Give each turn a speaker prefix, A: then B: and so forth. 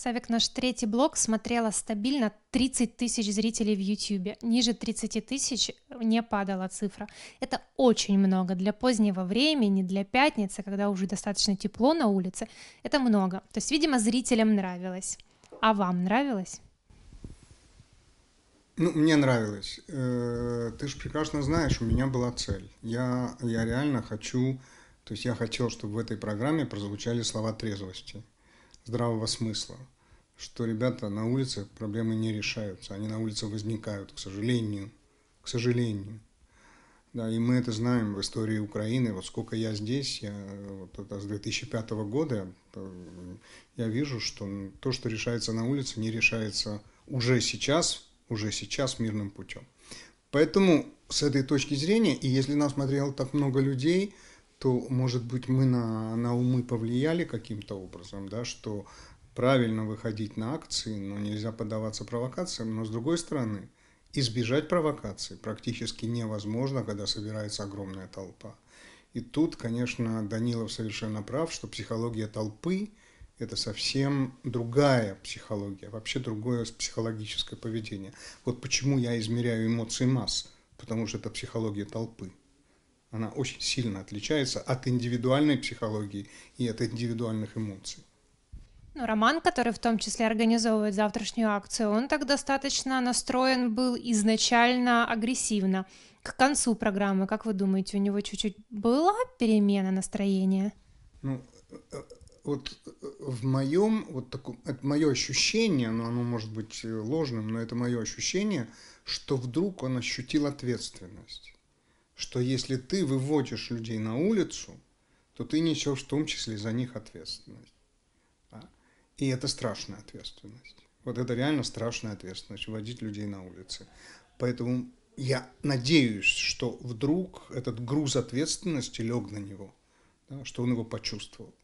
A: Савик, наш третий блог смотрела стабильно 30 тысяч зрителей в YouTube. Ниже 30 тысяч не падала цифра. Это очень много для позднего времени, для пятницы, когда уже достаточно тепло на улице. Это много. То есть, видимо, зрителям нравилось. А вам нравилось?
B: Ну, мне нравилось. Э, ты же прекрасно знаешь, у меня была цель. Я, я реально хочу, то есть я хотел, чтобы в этой программе прозвучали слова трезвости здравого смысла, что ребята на улице проблемы не решаются, они на улице возникают, к сожалению, к сожалению. Да, и мы это знаем в истории Украины. Вот сколько я здесь, я, вот это с 2005 года, я вижу, что то, что решается на улице, не решается уже сейчас, уже сейчас мирным путем. Поэтому с этой точки зрения, и если нас смотрело так много людей, то, может быть, мы на, на умы повлияли каким-то образом, да, что правильно выходить на акции, но нельзя поддаваться провокациям, но с другой стороны, избежать провокаций практически невозможно, когда собирается огромная толпа. И тут, конечно, Данилов совершенно прав, что психология толпы – это совсем другая психология, вообще другое психологическое поведение. Вот почему я измеряю эмоции масс, потому что это психология толпы она очень сильно отличается от индивидуальной психологии и от индивидуальных эмоций.
A: Ну, Роман, который в том числе организовывает завтрашнюю акцию, он так достаточно настроен был изначально агрессивно. К концу программы, как вы думаете, у него чуть-чуть была перемена настроения?
B: Ну, э, э, вот э, в моем, вот таком, это мое ощущение, но оно может быть ложным, но это мое ощущение, что вдруг он ощутил ответственность что если ты выводишь людей на улицу, то ты несешь в том числе за них ответственность. Да? И это страшная ответственность. Вот это реально страшная ответственность, выводить людей на улицы. Поэтому я надеюсь, что вдруг этот груз ответственности лег на него, да, что он его почувствовал.